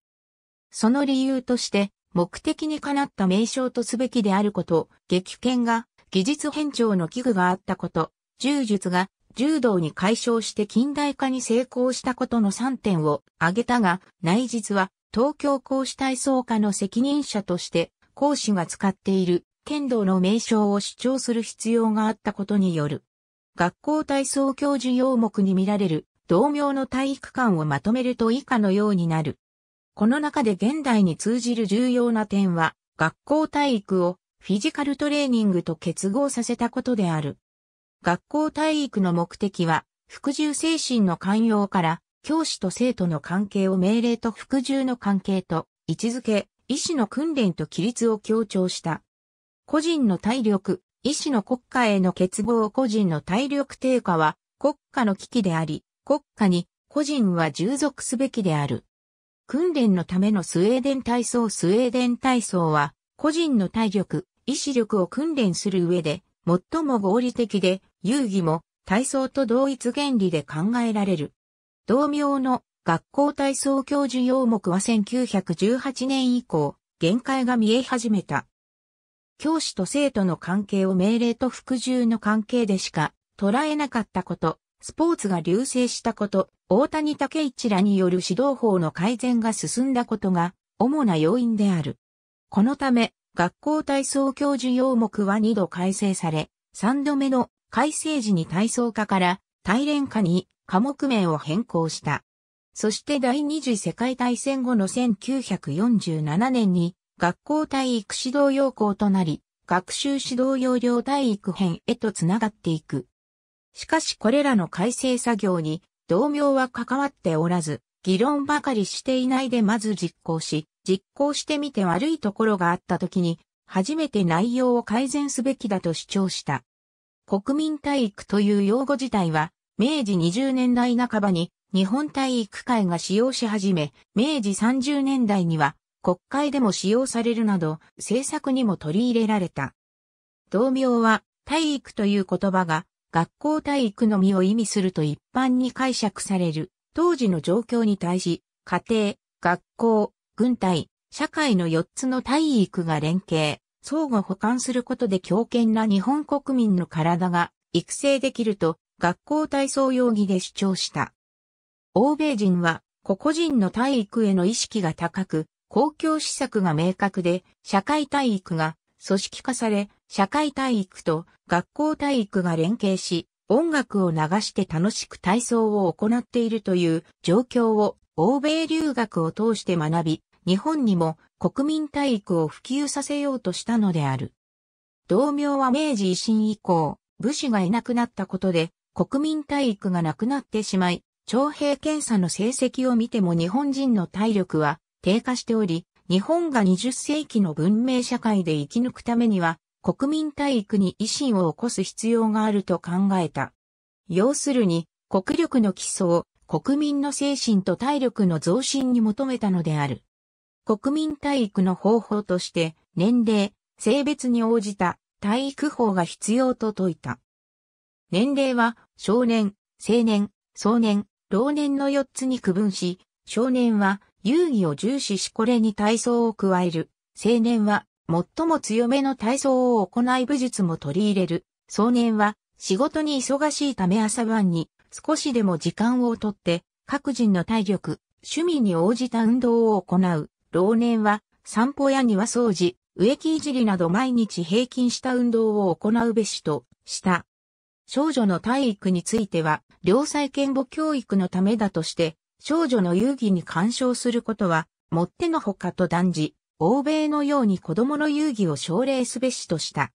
その理由として、目的にかなった名称とすべきであること、激剣が技術変調の器具があったこと、柔術が柔道に解消して近代化に成功したことの3点を挙げたが、内実は東京講師体操科の責任者として講師が使っている剣道の名称を主張する必要があったことによる。学校体操教授要目に見られる同名の体育館をまとめると以下のようになる。この中で現代に通じる重要な点は、学校体育をフィジカルトレーニングと結合させたことである。学校体育の目的は、服従精神の寛容から、教師と生徒の関係を命令と服従の関係と位置づけ、医師の訓練と規律を強調した。個人の体力、医師の国家への欠乏個人の体力低下は国家の危機であり、国家に個人は従属すべきである。訓練のためのスウェーデン体操スウェーデン体操は、個人の体力、意志力を訓練する上で、最も合理的で、遊戯も体操と同一原理で考えられる。同名の学校体操教授要目は1918年以降、限界が見え始めた。教師と生徒の関係を命令と服従の関係でしか捉えなかったこと、スポーツが流星したこと、大谷武一らによる指導法の改善が進んだことが主な要因である。このため、学校体操教授要目は2度改正され、3度目の改正時に体操科から大連科に科目名を変更した。そして第二次世界大戦後の1947年に学校体育指導要項となり、学習指導要領体育編へとつながっていく。しかしこれらの改正作業に同名は関わっておらず、議論ばかりしていないでまず実行し、実行してみて悪いところがあった時に、初めて内容を改善すべきだと主張した。国民体育という用語自体は、明治20年代半ばに日本体育会が使用し始め、明治30年代には国会でも使用されるなど、政策にも取り入れられた。同名は、体育という言葉が、学校体育のみを意味すると一般に解釈される、当時の状況に対し、家庭、学校、軍隊、社会の4つの体育が連携、相互補完することで強健な日本国民の体が育成できると学校体操容疑で主張した。欧米人は個々人の体育への意識が高く、公共施策が明確で、社会体育が組織化され、社会体育と学校体育が連携し、音楽を流して楽しく体操を行っているという状況を欧米留学を通して学び、日本にも国民体育を普及させようとしたのである。同名は明治維新以降、武士がいなくなったことで、国民体育がなくなってしまい、徴兵検査の成績を見ても日本人の体力は低下しており、日本が20世紀の文明社会で生き抜くためには、国民体育に維新を起こす必要があると考えた。要するに、国力の基礎を国民の精神と体力の増進に求めたのである。国民体育の方法として、年齢、性別に応じた体育法が必要と説いた。年齢は少年、青年、壮年、老年の4つに区分し、少年は遊戯を重視しこれに体操を加える。青年は最も強めの体操を行い武術も取り入れる。壮年は仕事に忙しいため朝晩に少しでも時間をとって各人の体力、趣味に応じた運動を行う。老年は散歩や庭掃除、植木いじりなど毎日平均した運動を行うべしとした。少女の体育については、良妻賢母教育のためだとして、少女の遊戯に干渉することは、もってのほかと断じ、欧米のように子供の遊戯を奨励すべしとした。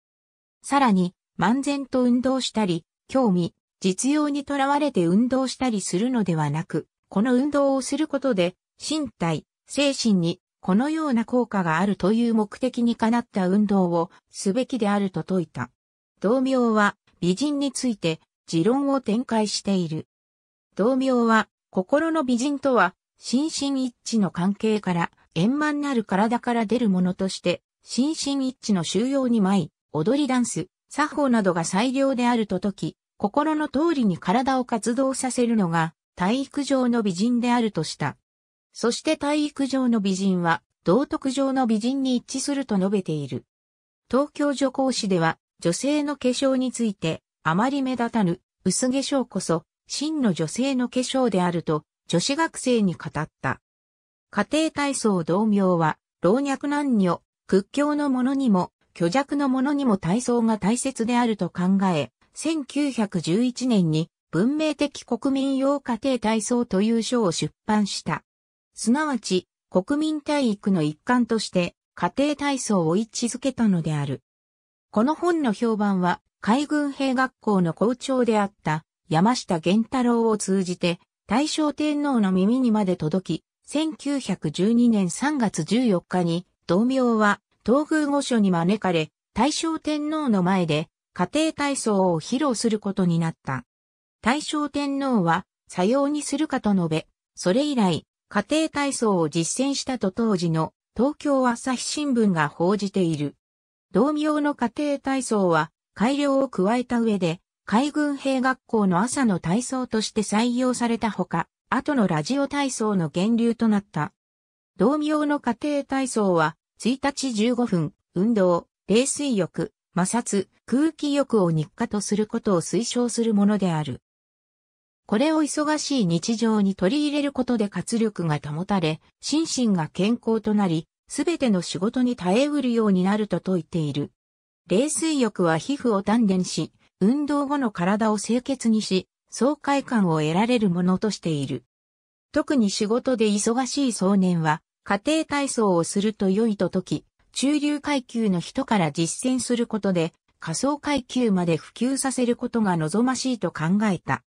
さらに、漫然と運動したり、興味、実用にとらわれて運動したりするのではなく、この運動をすることで、身体、精神にこのような効果があるという目的にかなった運動をすべきであると説いた。同名は美人について持論を展開している。同名は心の美人とは心身一致の関係から円満なる体から出るものとして心身一致の収容に舞い、踊りダンス、作法などが最良であると説き、心の通りに体を活動させるのが体育上の美人であるとした。そして体育上の美人は、道徳上の美人に一致すると述べている。東京女工誌では、女性の化粧について、あまり目立たぬ、薄化粧こそ、真の女性の化粧であると、女子学生に語った。家庭体操同名は、老若男女、屈強の者にも、虚弱の者にも体操が大切であると考え、1911年に文明的国民用家庭体操という書を出版した。すなわち国民体育の一環として家庭体操を位置づけたのである。この本の評判は海軍兵学校の校長であった山下源太郎を通じて大正天皇の耳にまで届き、1912年3月14日に同名は東宮御所に招かれ、大正天皇の前で家庭体操を披露することになった。大正天皇は、さようにするかと述べ、それ以来、家庭体操を実践したと当時の東京朝日新聞が報じている。同名の家庭体操は改良を加えた上で海軍兵学校の朝の体操として採用されたほか、後のラジオ体操の源流となった。同名の家庭体操は1日15分、運動、冷水浴、摩擦、空気浴を日課とすることを推奨するものである。これを忙しい日常に取り入れることで活力が保たれ、心身が健康となり、すべての仕事に耐えうるようになると説いている。冷水浴は皮膚を鍛錬し、運動後の体を清潔にし、爽快感を得られるものとしている。特に仕事で忙しい壮年は、家庭体操をすると良いと説き、中流階級の人から実践することで、仮想階級まで普及させることが望ましいと考えた。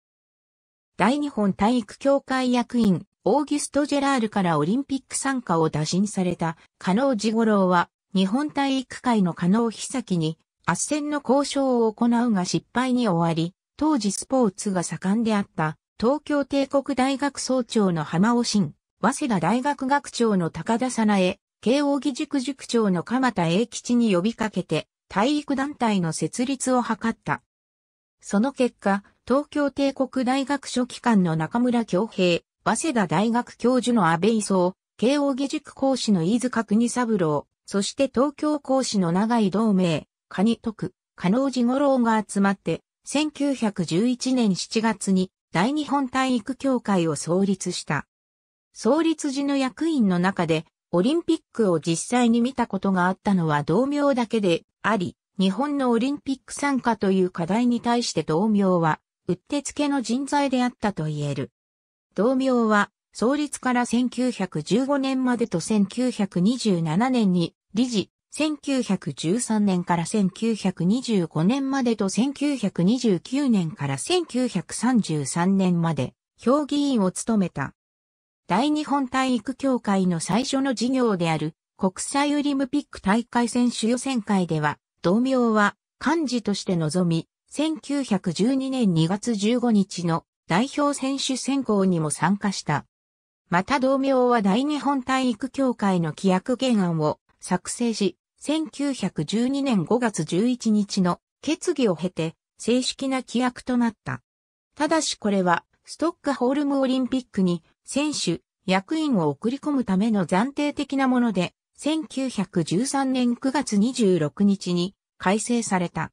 大日本体育協会役員、オーギュスト・ジェラールからオリンピック参加を打診された、加納治五郎は、日本体育会の加納久木に、圧戦の交渉を行うが失敗に終わり、当時スポーツが盛んであった、東京帝国大学総長の浜尾新、早稲田大学学長の高田さなえ、慶応義塾塾長の鎌田英吉に呼びかけて、体育団体の設立を図った。その結果、東京帝国大学書記官の中村京平、早稲田大学教授の安倍磯慶応義塾講師の飯塚国三郎、そして東京講師の長井同盟、蟹徳、加納寺五郎が集まって、1911年7月に大日本体育協会を創立した。創立時の役員の中で、オリンピックを実際に見たことがあったのは同名だけであり、日本のオリンピック参加という課題に対して同名はうってつけの人材であったと言える。同名は、創立から1915年までと1927年に理事、1913年から1925年までと1929年から1933年まで、評議員を務めた。大日本体育協会の最初の事業である国際オリムピック大会選手予選会では、同名は幹事として臨み、1912年2月15日の代表選手選考にも参加した。また同名は大日本体育協会の規約原案を作成し、1912年5月11日の決議を経て正式な規約となった。ただしこれはストックホルムオリンピックに選手、役員を送り込むための暫定的なもので、1913年9月26日に改正された。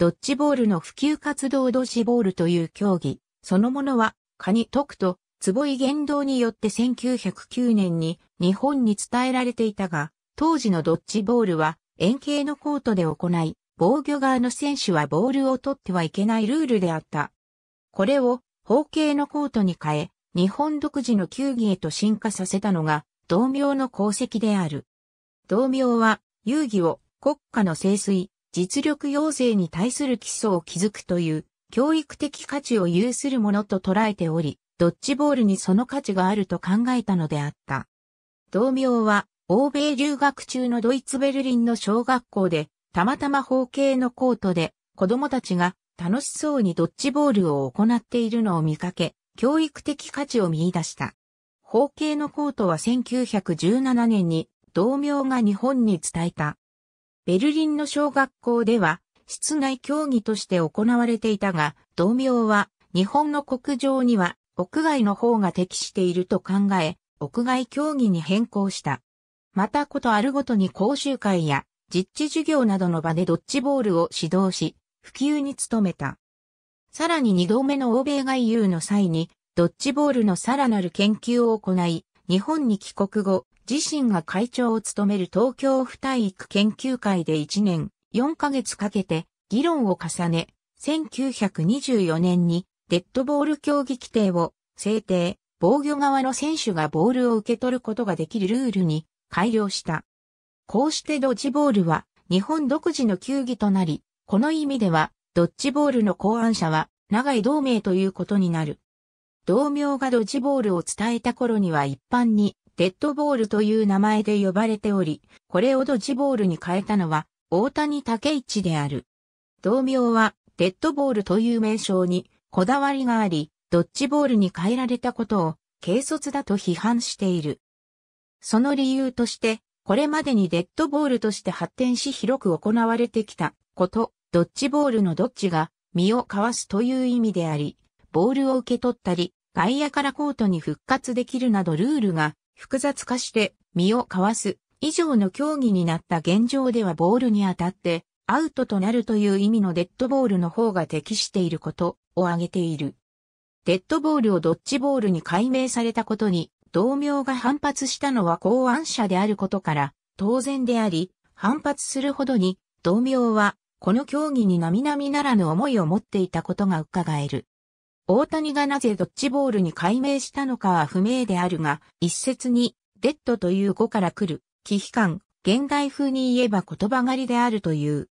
ドッジボールの普及活動ドジボールという競技、そのものは、カニトクと坪井言動によって1909年に日本に伝えられていたが、当時のドッジボールは円形のコートで行い、防御側の選手はボールを取ってはいけないルールであった。これを方形のコートに変え、日本独自の球技へと進化させたのが、同名の功績である。同名は、遊戯を国家の清水、実力要請に対する基礎を築くという教育的価値を有するものと捉えており、ドッジボールにその価値があると考えたのであった。同名は、欧米留学中のドイツベルリンの小学校で、たまたま方形のコートで、子供たちが楽しそうにドッジボールを行っているのを見かけ、教育的価値を見出した。方形のコートは1917年に同名が日本に伝えたベルリンの小学校では、室内競技として行われていたが、同名は、日本の国情には、屋外の方が適していると考え、屋外競技に変更した。またことあるごとに講習会や、実地授業などの場でドッジボールを指導し、普及に努めた。さらに二度目の欧米外遊の際に、ドッジボールのさらなる研究を行い、日本に帰国後、自身が会長を務める東京府体育研究会で1年4ヶ月かけて議論を重ね、1924年にデッドボール競技規定を制定、防御側の選手がボールを受け取ることができるルールに改良した。こうしてドッジボールは日本独自の球技となり、この意味ではドッジボールの考案者は長い同盟ということになる。同名がドッジボールを伝えた頃には一般にデッドボールという名前で呼ばれており、これをドジボールに変えたのは大谷武一である。同名はデッドボールという名称にこだわりがあり、ドッジボールに変えられたことを軽率だと批判している。その理由として、これまでにデッドボールとして発展し広く行われてきたこと、ドッジボールのドッジが身をかわすという意味であり、ボールを受け取ったり、外野からコートに復活できるなどルールが複雑化して身をかわす以上の競技になった現状ではボールに当たってアウトとなるという意味のデッドボールの方が適していることを挙げている。デッドボールをドッジボールに改名されたことに同名が反発したのは考案者であることから当然であり反発するほどに同名はこの競技に並々ならぬ思いを持っていたことが伺える。大谷がなぜドッジボールに改名したのかは不明であるが、一説に、デッドという語から来る、忌避感、現代風に言えば言葉狩りであるという。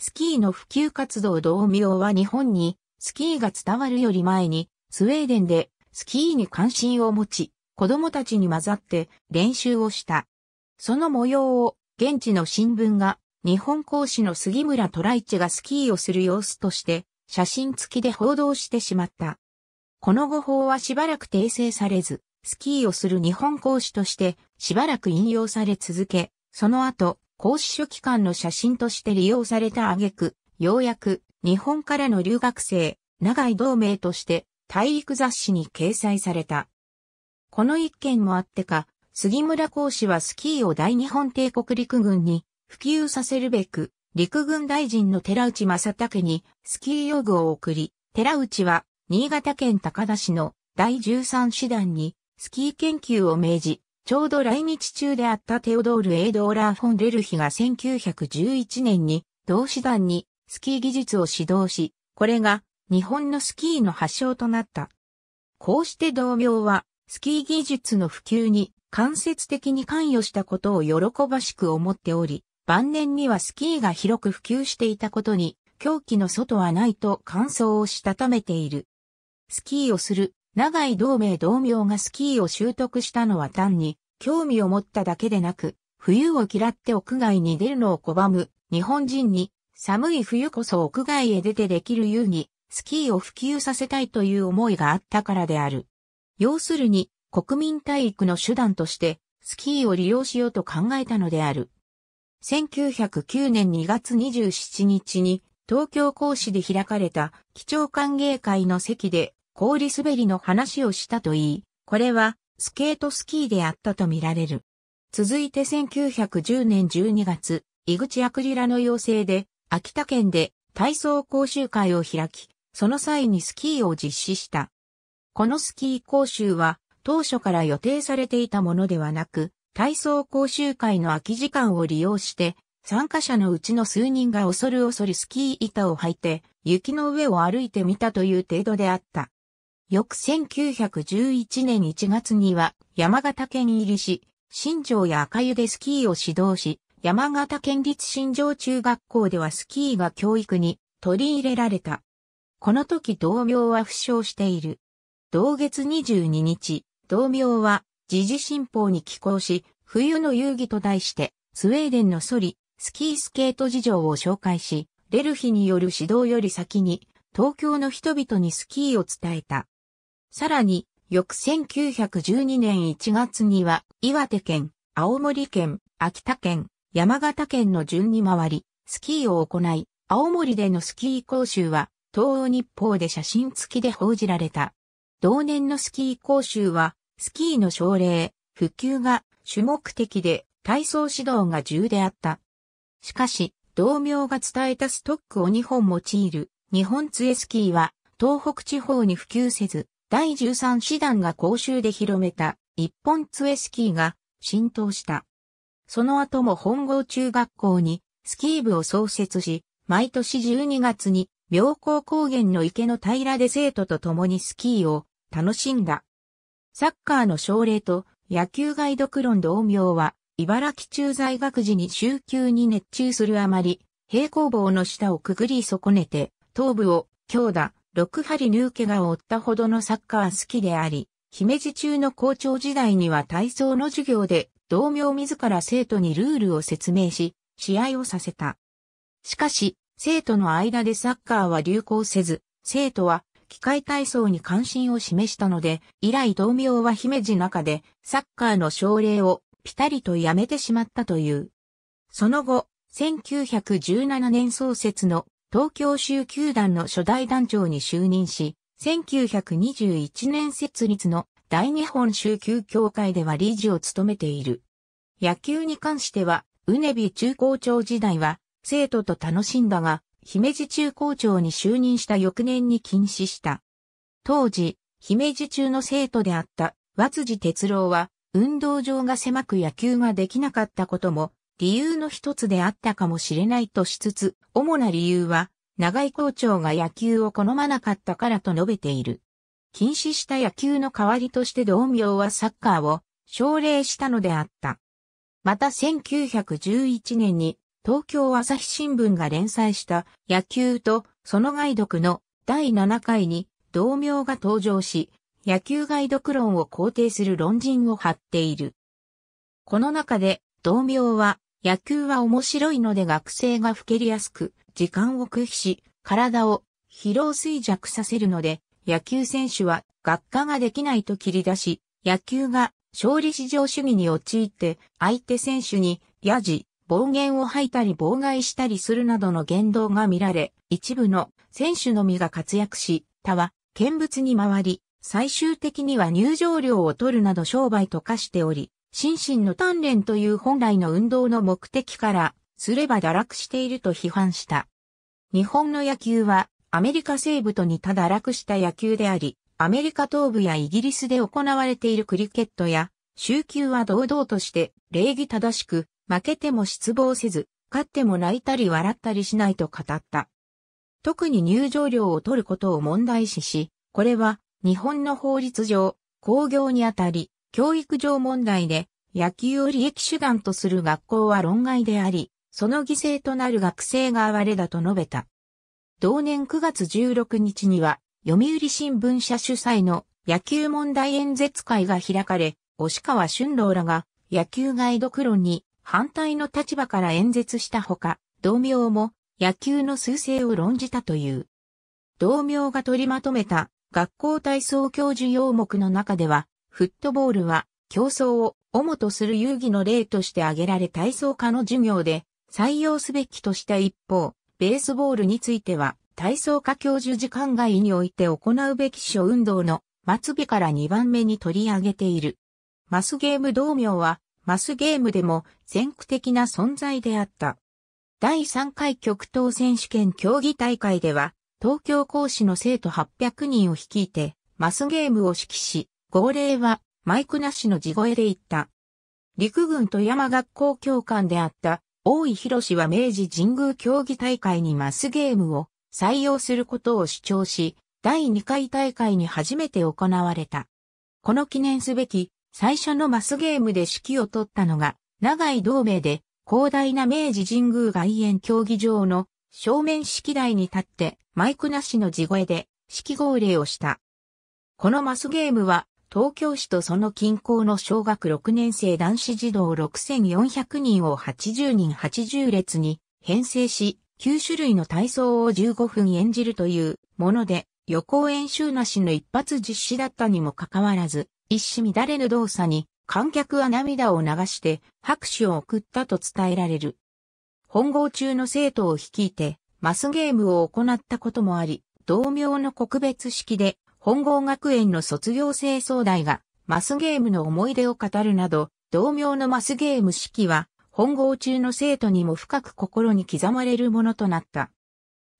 スキーの普及活動同名は日本に、スキーが伝わるより前に、スウェーデンで、スキーに関心を持ち、子供たちに混ざって練習をした。その模様を、現地の新聞が、日本講師の杉村トライチがスキーをする様子として写真付きで報道してしまった。この誤報はしばらく訂正されず、スキーをする日本講師としてしばらく引用され続け、その後、講師書期間の写真として利用された挙句、ようやく日本からの留学生、長井同盟として大陸雑誌に掲載された。この一件もあってか、杉村講師はスキーを大日本帝国陸軍に普及させるべく、陸軍大臣の寺内正武にスキー用具を送り、寺内は新潟県高田市の第13師団にスキー研究を命じ、ちょうど来日中であったテオドール・エイドーラー・フォン・レルヒが1911年に同師団にスキー技術を指導し、これが日本のスキーの発祥となった。こうして同僚はスキー技術の普及に間接的に関与したことを喜ばしく思っており、晩年にはスキーが広く普及していたことに、狂気の外はないと感想をしたためている。スキーをする、長井同盟同名がスキーを習得したのは単に、興味を持っただけでなく、冬を嫌って屋外に出るのを拒む、日本人に、寒い冬こそ屋外へ出てできる遊戯、スキーを普及させたいという思いがあったからである。要するに、国民体育の手段として、スキーを利用しようと考えたのである。1909年2月27日に東京講師で開かれた基調歓迎会の席で氷滑りの話をしたといい、これはスケートスキーであったとみられる。続いて1910年12月、井口アクリラの要請で秋田県で体操講習会を開き、その際にスキーを実施した。このスキー講習は当初から予定されていたものではなく、体操講習会の空き時間を利用して、参加者のうちの数人が恐る恐るスキー板を履いて、雪の上を歩いてみたという程度であった。翌1911年1月には、山形県入りし、新庄や赤湯でスキーを指導し、山形県立新庄中学校ではスキーが教育に取り入れられた。この時同名は負傷している。同月22日、同名は時事新報に寄稿し、冬の遊戯と題して、スウェーデンのソリ、スキースケート事情を紹介し、レルヒによる指導より先に、東京の人々にスキーを伝えた。さらに、翌1912年1月には、岩手県、青森県、秋田県、山形県の順に回り、スキーを行い、青森でのスキー講習は、東欧日報で写真付きで報じられた。同年のスキー講習は、スキーの奨励、普及が主目的で体操指導が重であった。しかし、同名が伝えたストックを2本用いる日本杖スキーは東北地方に普及せず、第13師団が公衆で広めた一本杖スキーが浸透した。その後も本郷中学校にスキー部を創設し、毎年12月に妙高高原の池の平らで生徒と共にスキーを楽しんだ。サッカーの奨励と野球ガイドクロン同名は、茨城駐在学時に週休に熱中するあまり、平行棒の下をくぐり損ねて、頭部を強打、6針縫う怪我を負ったほどのサッカー好きであり、姫路中の校長時代には体操の授業で、同名自ら生徒にルールを説明し、試合をさせた。しかし、生徒の間でサッカーは流行せず、生徒は機械体操に関心を示したので、以来同名は姫路中で、サッカーの奨励をピタリとやめてしまったという。その後、1917年創設の東京州球団の初代団長に就任し、1921年設立の大日本州球協会では理事を務めている。野球に関しては、うねび中高長時代は生徒と楽しんだが、姫路中校長に就任した翌年に禁止した。当時、姫路中の生徒であった和辻哲郎は、運動場が狭く野球ができなかったことも、理由の一つであったかもしれないとしつつ、主な理由は、長井校長が野球を好まなかったからと述べている。禁止した野球の代わりとして同名はサッカーを奨励したのであった。また1911年に東京朝日新聞が連載した野球とその外読の第7回に同名が登場し、野球外読論を肯定する論人を張っている。この中で同名は野球は面白いので学生が吹けりやすく、時間を空費し、体を疲労衰弱させるので、野球選手は学科ができないと切り出し、野球が勝利至上主義に陥って相手選手にヤジ、暴言を吐いたり妨害したりするなどの言動が見られ、一部の選手のみが活躍し、他は見物に回り、最終的には入場料を取るなど商売と化しており、心身の鍛錬という本来の運動の目的からすれば堕落していると批判した。日本の野球はアメリカ西部と似た堕落した野球であり、アメリカ東部やイギリスで行われているクリケットや、週休は堂々として礼儀正しく負けても失望せず、勝っても泣いたり笑ったりしないと語った。特に入場料を取ることを問題視し、これは日本の法律上、工業にあたり、教育上問題で野球を利益手段とする学校は論外であり、その犠牲となる学生が哀れだと述べた。同年9月16日には、読売新聞社主催の野球問題演説会が開かれ、押川俊郎らが野球ガイドに反対の立場から演説したほか、同名も野球の趨勢を論じたという。同名が取りまとめた学校体操教授要目の中では、フットボールは競争を主とする遊戯の例として挙げられ体操科の授業で採用すべきとした一方、ベースボールについては体操科教授時間外において行うべき諸運動の末尾から2番目に取り上げている。マスゲーム同名はマスゲームでも全国的な存在であった。第3回極東選手権競技大会では、東京講師の生徒800人を率いて、マスゲームを指揮し、号令はマイクなしの地声で言った。陸軍富山学校教官であった大井博士は明治神宮競技大会にマスゲームを採用することを主張し、第2回大会に初めて行われた。この記念すべき最初のマスゲームで指揮を取ったのが、長井同盟で、広大な明治神宮外苑競技場の正面式台に立ってマイクなしの地声で指揮号令をした。このマスゲームは東京市とその近郊の小学6年生男子児童6400人を80人80列に編成し9種類の体操を15分演じるというもので予行演習なしの一発実施だったにもかかわらず一種乱れぬ動作に、観客は涙を流して拍手を送ったと伝えられる。本郷中の生徒を率いて、マスゲームを行ったこともあり、同名の告別式で、本郷学園の卒業生総代が、マスゲームの思い出を語るなど、同名のマスゲーム式は、本郷中の生徒にも深く心に刻まれるものとなった。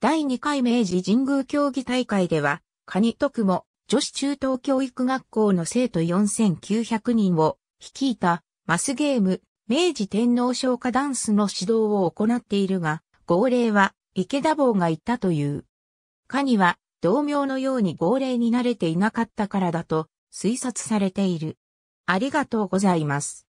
第2回明治神宮競技大会では、カニ特も女子中等教育学校の生徒4900人を率いたマスゲーム、明治天皇昇華ダンスの指導を行っているが、号令は池田坊が言ったという。かには同名のように号令に慣れていなかったからだと推察されている。ありがとうございます。